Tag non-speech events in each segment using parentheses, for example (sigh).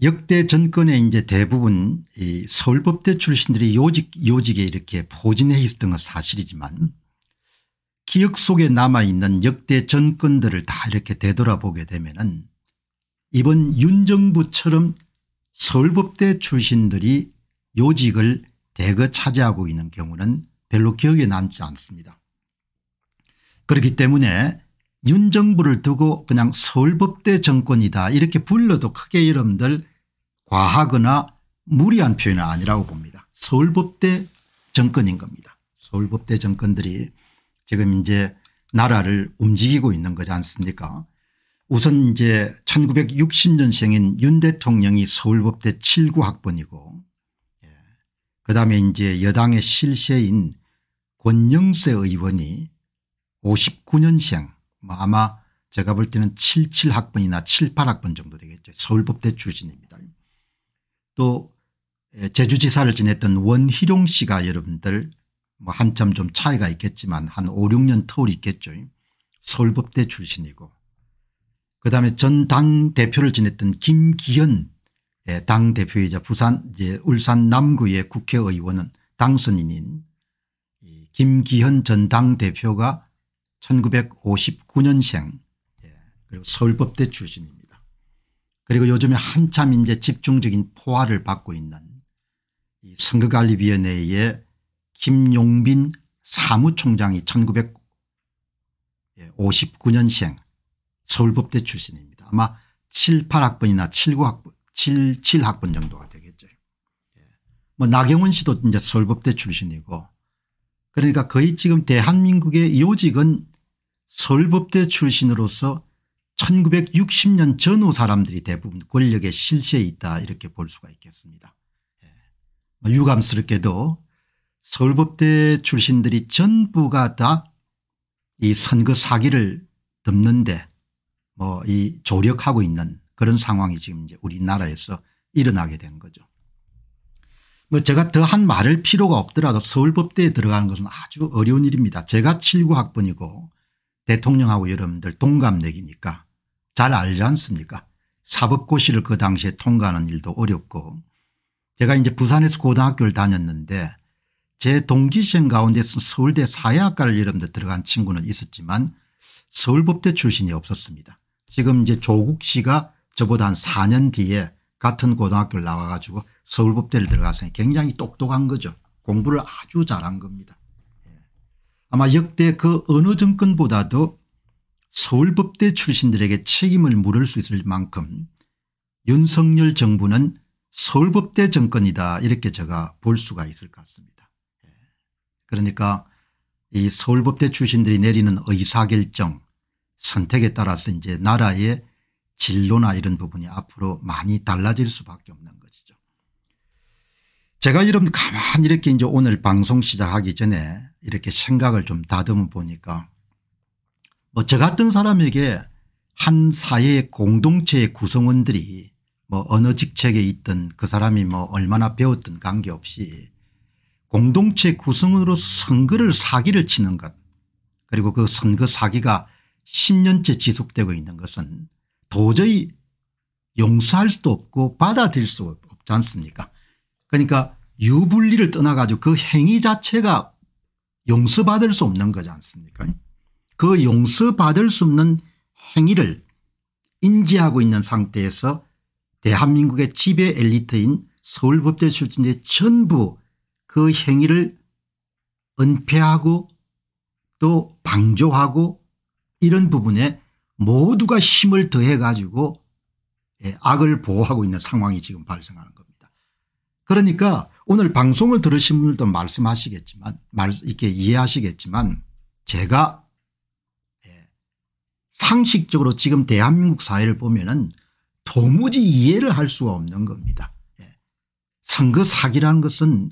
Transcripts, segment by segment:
역대 정권의 이제 대부분 이 서울법대 출신들이 요직 요직에 이렇게 포진해 있었던 건 사실이지만 기억 속에 남아있는 역대 정권들을 다 이렇게 되돌아보게 되면은 이번 윤정부처럼 서울법대 출신들이 요직을 대거 차지하고 있는 경우는 별로 기억에 남지 않습니다. 그렇기 때문에 윤정부를 두고 그냥 서울법대 정권이다 이렇게 불러도 크게 여러분들 과하거나 무리한 표현은 아니라고 봅니다. 서울법대 정권인 겁니다. 서울법대 정권들이 지금 이제 나라를 움직이고 있는 거지 않습니까 우선 이제 1960년생인 윤 대통령이 서울법대 7구 학번이고 예. 그다음에 이제 여당의 실세인 권영세 의원이 59년생 뭐 아마 제가 볼 때는 77학번이나 78학번 정도 되겠죠. 서울법대 출신입니다. 또 예, 제주지사를 지냈던 원희룡 씨가 여러분들 뭐 한참 좀 차이가 있겠지만 한 5, 6년 터울이 있겠죠. 서울법대 출신이고 그다음에 전당 대표를 지냈던 김기현 예, 당 대표이자 부산 이제 울산 남구의 국회의원은 당선인인 김기현 전당 대표가 1959년생 예, 그리고 서울법대 출신입니다. 그리고 요즘에 한참 이제 집중적인 포화를 받고 있는 선거관리위원회의 김용빈 사무총장이 1959년생 서울법대 출신입니다. 아마 7, 8학번이나 7, 9학번, 7, 7학번 정도가 되겠죠. 예, 뭐 나경원 씨도 이제 서울법대 출신이고 그러니까 거의 지금 대한민국의 요직은 서울법대 출신으로서 1960년 전후 사람들이 대부분 권력의 실세에 있다 이렇게 볼 수가 있겠습니다. 예. 뭐 유감스럽게도 서울법대 출신들이 전부가 다 이 선거 사기를 덮는데 뭐 이 조력하고 있는 그런 상황이 지금 이제 우리나라에서 일어나게 된 거죠. 뭐 제가 더 한 말을 필요가 없더라도 서울법대에 들어가는 것은 아주 어려운 일입니다. 제가 7구학번이고 대통령하고 여러분들 동갑내기니까 잘 알지 않습니까 사법고시를 그 당시에 통과하는 일도 어렵고 제가 이제 부산에서 고등학교를 다녔는데 제 동기생 가운데 서울대 서 사회학과를 여러분들 들어간 친구는 있었지만 서울법대 출신이 없었습니다. 지금 이제 조국 씨가 저보다 한 4년 뒤에 같은 고등학교를 나와 가지고 서울법대를 들어가서 굉장히 똑똑한 거죠. 공부를 아주 잘한 겁니다. 아마 역대 그 어느 정권보다도 서울법대 출신들에게 책임을 물을 수 있을 만큼 윤석열 정부는 서울법대 정권이다 이렇게 제가 볼 수가 있을 것 같습니다. 예. 그러니까 이 서울법대 출신들이 내리는 의사결정 선택에 따라서 이제 나라의 진로나 이런 부분이 앞으로 많이 달라질 수밖에 없는 것이죠. 제가 여러분 가만히 이렇게 이제 오늘 방송 시작하기 전에 이렇게 생각을 좀 다듬어 보니까 뭐 저 같은 사람에게 한 사회의 공동체의 구성원들이 뭐 어느 직책에 있든 그 사람이 뭐 얼마나 배웠든 관계없이 공동체 구성으로 원 선거를 사기를 치는 것 그리고 그 선거 사기가 10년째 지속되고 있는 것은 도저히 용서할 수도 없고 받아들일 수 없지 않습니까 그러니까 유불리를 떠나 가지고 그 행위 자체가 용서받을 수 없는 거지 않습니까 그 용서받을 수 없는 행위를 인지하고 있는 상태에서 대한민국의 지배 엘리트인 서울법대 출신들 전부 그 행위를 은폐하고 또 방조하고 이런 부분에 모두가 힘을 더해 가지고 예, 악을 보호하고 있는 상황이 지금 발생하는 겁니다. 그러니까 오늘 방송을 들으신 분들도 말씀하시겠지만 말 이렇게 이해하시겠지만 제가 예, 상식적으로 지금 대한민국 사회를 보면 은 도무지 이해를 할 수가 없는 겁니다. 예. 선거 사기라는 것은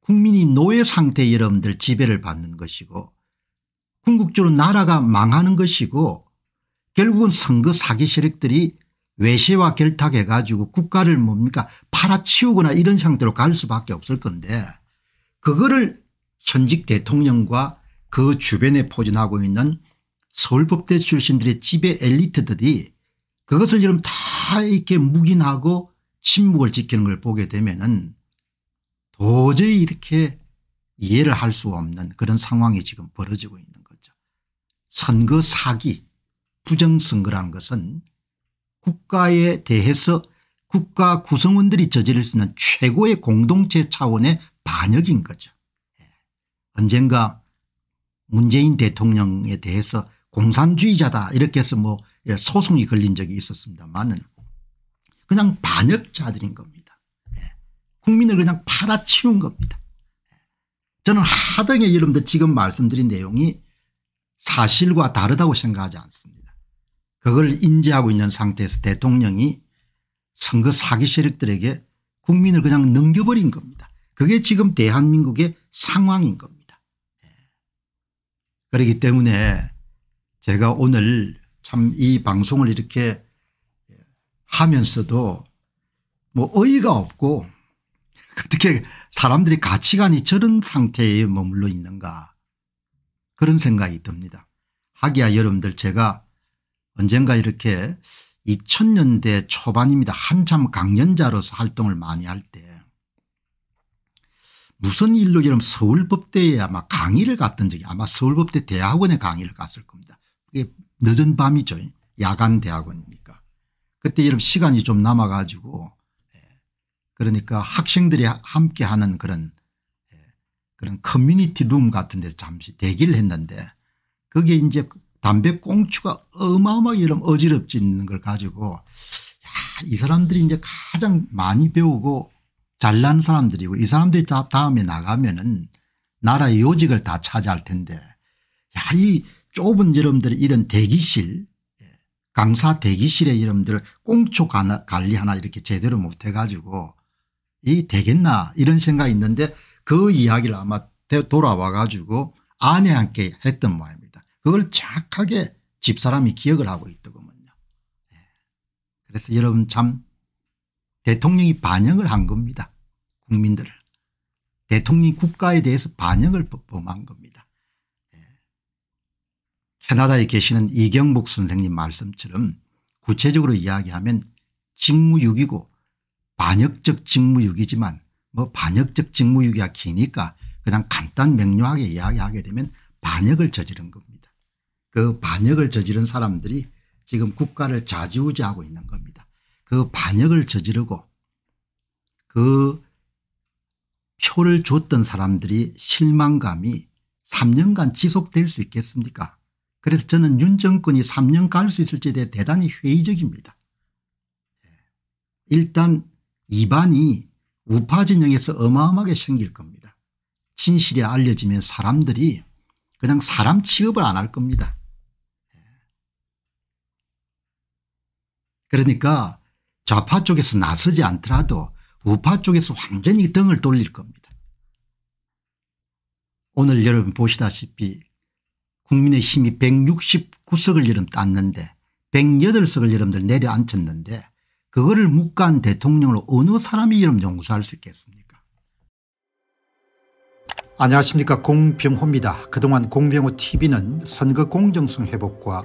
국민이 노예 상태 여러분들 지배를 받는 것이고 궁극적으로 나라가 망하는 것이고 결국은 선거 사기 세력들이 외세와 결탁해 가지고 국가를 뭡니까 팔아치우거나 이런 상태로 갈 수밖에 없을 건데 그거를 현직 대통령과 그 주변에 포진하고 있는 서울법대 출신들의 집의 엘리트들이 그것을 지금 다 이렇게 묵인하고 침묵을 지키는 걸 보게 되면은 도저히 이렇게 이해를 할 수 없는 그런 상황이 지금 벌어지고 있는 거죠. 선거 사기 부정선거라는 것은 국가에 대해서 국가 구성원들이 저지를 수 있는 최고의 공동체 차원의 반역인 거죠. 예. 언젠가 문재인 대통령에 대해서 공산주의자다 이렇게 해서 뭐 소송이 걸린 적이 있었습니다만은 그냥 반역자들인 겁니다. 예. 국민을 그냥 팔아치운 겁니다. 예. 저는 하등의 여러분들 지금 말씀드린 내용이 사실과 다르다고 생각하지 않습니다. 그걸 인지하고 있는 상태에서 대통령이 선거 사기 세력들에게 국민을 그냥 넘겨버린 겁니다. 그게 지금 대한민국의 상황인 겁니다. 예. 그렇기 때문에 제가 오늘 참 이 방송을 이렇게 하면서도 뭐 어이가 없고 (laughs) 어떻게 사람들이 가치관이 저런 상태에 머물러 있는가 그런 생각이 듭니다. 하기야 여러분들 제가 언젠가 이렇게 2000년대 초반입니다. 한참 강연자로서 활동을 많이 할 때 무슨 일로 이런 서울법대에 아마 강의를 갔던 적이 아마 서울법대 대학원에 강의를 갔을 겁니다. 그게 늦은 밤이죠. 야간 대학원이니까. 그때 이런 시간이 좀 남아 가지고 예. 그러니까 학생들이 함께하는 그런 예. 그런 커뮤니티 룸 같은 데서 잠시 대기를 했는데 그게 이제 담배 꽁초가 어마어마하게 이런 어지럽지는 걸 가지고 야, 이 사람들이 이제 가장 많이 배우고 잘난 사람들이고 이 사람들이 다 다음에 나가면은 나라의 요직을 다 차지할 텐데 야, 이 좁은 여러분들의 이런 대기실 예, 강사 대기실의 여러분들 꽁초 관리 하나 이렇게 제대로 못 해 가지고 이 되겠나 이런 생각이 있는데 그 이야기를 아마 돌아와 가지고 아내한테 했던 모양입니다. 그걸 정확하게 집사람이 기억을 하고 있더군요. 예. 그래서 여러분 참 대통령이 반영을 한 겁니다. 국민들을. 대통령이 국가에 대해서 반영을 범한 겁니다. 예. 캐나다에 계시는 이경복 선생님 말씀처럼 구체적으로 이야기하면 직무유기고 반역적 직무유기지만 뭐 반역적 직무유기가 기니까 그냥 간단 명료하게 이야기하게 되면 반역을 저지른 겁니다. 그 반역을 저지른 사람들이 지금 국가를 좌지우지하고 있는 겁니다. 그 반역을 저지르고 그 표를 줬던 사람들이 실망감이 3년간 지속될 수 있겠습니까 그래서 저는 윤 정권이 3년 갈 수 있을지에 대해 대단히 회의적입니다. 예. 일단 이반이 우파 진영에서 어마어마하게 생길 겁니다. 진실이 알려지면 사람들이 그냥 사람 취급을 안 할 겁니다. 그러니까 좌파 쪽에서 나서지 않더라도 우파 쪽에서 완전히 등을 돌릴 겁니다. 오늘 여러분 보시다시피 국민의 힘이 169석을 여름 땄는데 108석을 여러분들 내려앉혔는데 그거를 묵간 대통령으로 어느 사람이 여름 용서할 수 있겠습니까 안녕하십니까 공병호입니다. 그동안 공병호 tv는 선거 공정성 회복과